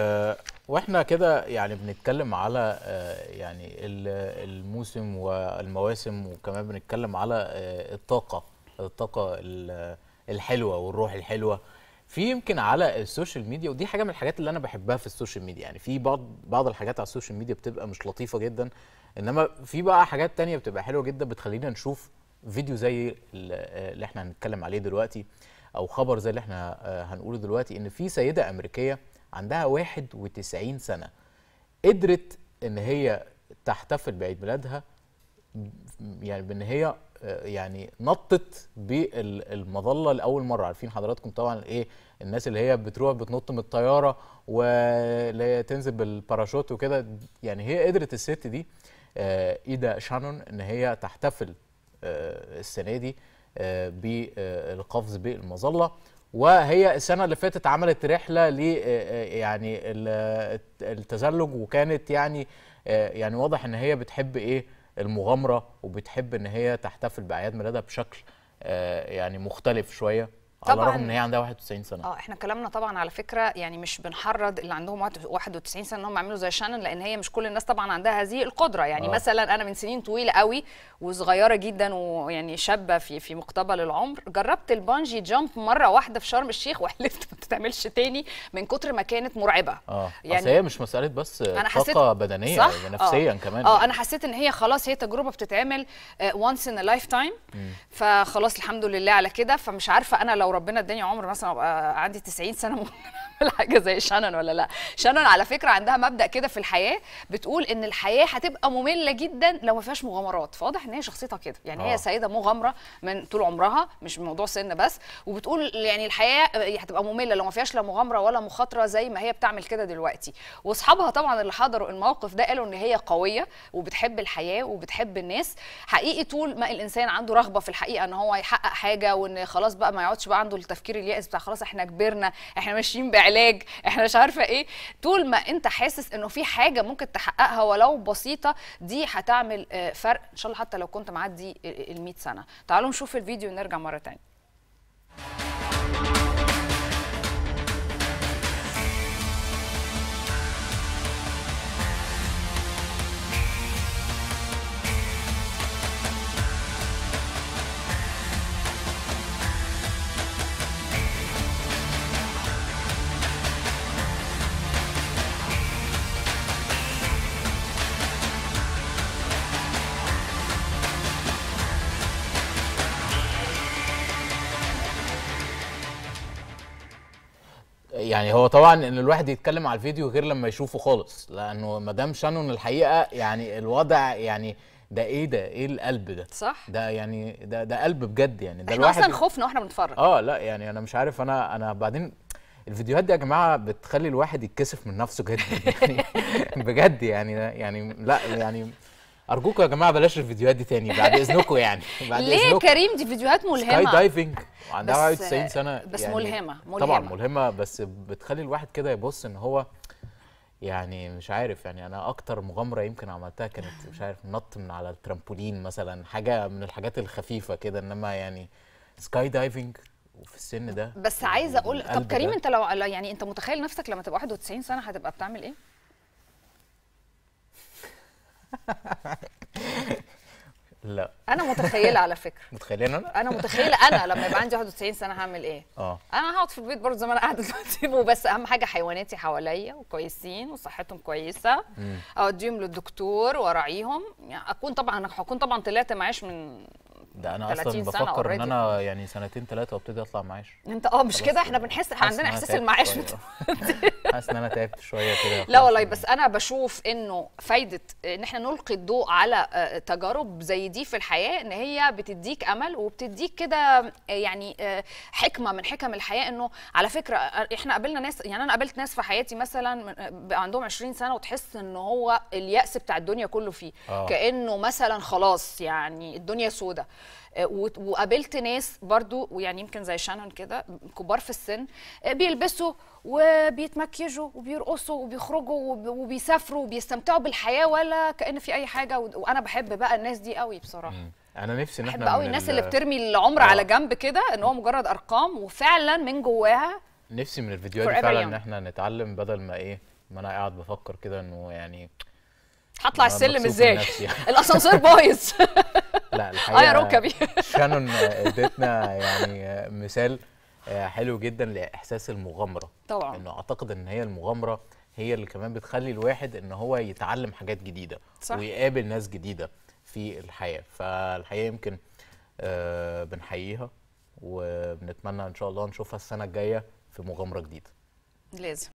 آه، واحنا كده يعني بنتكلم على آه، يعني الموسم والمواسم وكمان بنتكلم على آه، الطاقه الطاقه الحلوه والروح الحلوه في يمكن على السوشيال ميديا ودي حاجه من الحاجات اللي انا بحبها في السوشيال ميديا يعني في بعض بعض الحاجات على السوشيال ميديا بتبقى مش لطيفه جدا انما في بقى حاجات تانية بتبقى حلوه جدا بتخلينا نشوف فيديو زي اللي احنا هنتكلم عليه دلوقتي او خبر زي اللي احنا هنقوله دلوقتي ان في سيده امريكيه عندها 91 سنه قدرت ان هي تحتفل بعيد ميلادها يعني بان هي يعني نطت بالمظله لاول مره عارفين حضراتكم طبعا ايه الناس اللي هي بتروح بتنط من الطياره وتنزل بالباراشوت وكده يعني هي قدرت الست دي آه، ايدا شانون ان هي تحتفل آه، السنه دي آه، بالقفز بالمظله وهي السنه اللي فاتت عملت رحله ل آه، آه، يعني التزلج وكانت يعني آه، يعني واضح ان هي بتحب ايه المغامره وبتحب ان هي تحتفل باعياد ميلادها بشكل يعني مختلف شويه طبعا على الرغم ان هي عندها 91 سنه اه احنا كلامنا طبعا على فكره يعني مش بنحرض اللي عندهم 91 سنه ان هم يعملوا زي شانن لان هي مش كل الناس طبعا عندها هذه القدره يعني آه. مثلا انا من سنين طويله قوي وصغيره جدا ويعني شابه في في مقتبل العمر جربت البانجي جامب مره واحده في شرم الشيخ وحلفت تستعملش تاني من كتر ما كانت مرعبه اه يعني هي مش مساله بس أنا حسيت طاقه بدنيه صح؟ آه. نفسيا آه. كمان اه انا حسيت ان هي خلاص هي تجربه بتتعمل وانس ان لايف تايم فخلاص الحمد لله على كده فمش عارفه انا لو ربنا اداني عمر مثلا ابقى عندي 90 سنه ولا حاجه زي شانون ولا لا شانون على فكره عندها مبدا كده في الحياه بتقول ان الحياه هتبقى ممله جدا لو ما فيهاش مغامرات فواضح ان هي شخصيتها كده يعني هي آه. سيده مغامره من طول عمرها مش موضوع سن بس وبتقول يعني الحياه هتبقى ممله لو ما فيهاش لا مغامره ولا مخاطره زي ما هي بتعمل كده دلوقتي واصحابها طبعا اللي حضروا الموقف ده قالوا ان هي قويه وبتحب الحياه وبتحب الناس حقيقي طول ما الانسان عنده رغبه في الحقيقه ان هو يحقق حاجه وان خلاص بقى ما يقعدش بقى عنده التفكير اليائس بتاع خلاص احنا كبرنا احنا ماشيين بعيد العلاج احنا مش عارفه ايه طول ما انت حاسس انه في حاجه ممكن تحققها ولو بسيطه دي هتعمل آه، فرق ان شاء الله حتى لو كنت معدي آه، ال 100 سنه تعالوا نشوف الفيديو ونرجع مره ثانيه يعني هو طبعا ان الواحد يتكلم على الفيديو غير لما يشوفه خالص لانه مدام شانون الحقيقه يعني الوضع يعني ده ايه ده ايه القلب ده صح ده يعني ده ده قلب بجد يعني ده احنا الواحد اصلا خوفنا واحنا بنتفرج اه لا يعني انا مش عارف انا انا بعدين الفيديوهات دي يا جماعه بتخلي الواحد يتكسف من نفسه جدا يعني بجد يعني يعني لا يعني ارجوكم يا جماعه بلاش الفيديوهات دي تاني بعد اذنكم يعني بعد ليه إذنكو. كريم دي فيديوهات ملهمه سكاي دايفنج وعندها 91 سنه بس يعني ملهمه ملهمه طبعا ملهمه بس بتخلي الواحد كده يبص ان هو يعني مش عارف يعني انا اكتر مغامره يمكن عملتها كانت مش عارف نط من على الترامبولين مثلا حاجه من الحاجات الخفيفه كده انما يعني سكاي دايفنج وفي السن ده بس عايزه اقول طب كريم ده. انت لو يعني انت متخيل نفسك لما تبقى 91 سنه هتبقى بتعمل ايه؟ لا انا متخيله على فكره متخيله انا انا متخيله انا لما يبقى عندي 91 سنه هعمل ايه اه انا هقعد في البيت برضه زي ما انا قاعده دلوقتي وبس اهم حاجه حيواناتي حواليا وكويسين وصحتهم كويسه اوديهم للدكتور واراعيهم يعني اكون طبعا هكون طبعا طلعت معاش من ده انا اصلا بفكر ان انا يعني سنتين ثلاثه وابتدي اطلع معاش انت اه مش كده احنا بنحس عندنا احساس المعاش حاسس ان انا تعبت شويه كده لا والله بس انا بشوف انه فايده ان احنا نلقي الضوء على آه، تجارب زي دي في الحياه ان هي بتديك امل وبتديك كده آه، يعني آه، حكمه من حكم الحياه انه على فكره احنا قابلنا ناس يعني انا قابلت ناس في حياتي مثلا عندهم 20 سنه وتحس ان هو الياس بتاع الدنيا كله فيه أوه. كانه مثلا خلاص يعني الدنيا سودة آه، وقابلت ناس برضو ويعني يمكن زي شانون كده كبار في السن آه، بيلبسوا وبيتمكيجوا وبيرقصوا وبيخرجوا وبيسافروا وبيستمتعوا بالحياه ولا كان في اي حاجه وانا بحب بقى الناس دي قوي بصراحه انا نفسي ان احنا بحب قوي الناس اللي بترمي العمر على آه. جنب كده ان هو مجرد ارقام وفعلا من جواها نفسي من الفيديوهات دي فعلا ان احنا نتعلم بدل ما ايه ما انا قاعد بفكر كده انه يعني هطلع السلم ازاي الاسانسير بايظ لا الحقيقه آه، ركبي شانون ادتنا يعني مثال آه، حلو جدا لاحساس المغامره طبعا انه اعتقد ان هي المغامره هي اللي كمان بتخلي الواحد ان هو يتعلم حاجات جديده صح. ويقابل ناس جديده في الحياه فالحقيقه يمكن آه، بنحييها وبنتمنى ان شاء الله نشوفها السنه الجايه في مغامره جديده لازم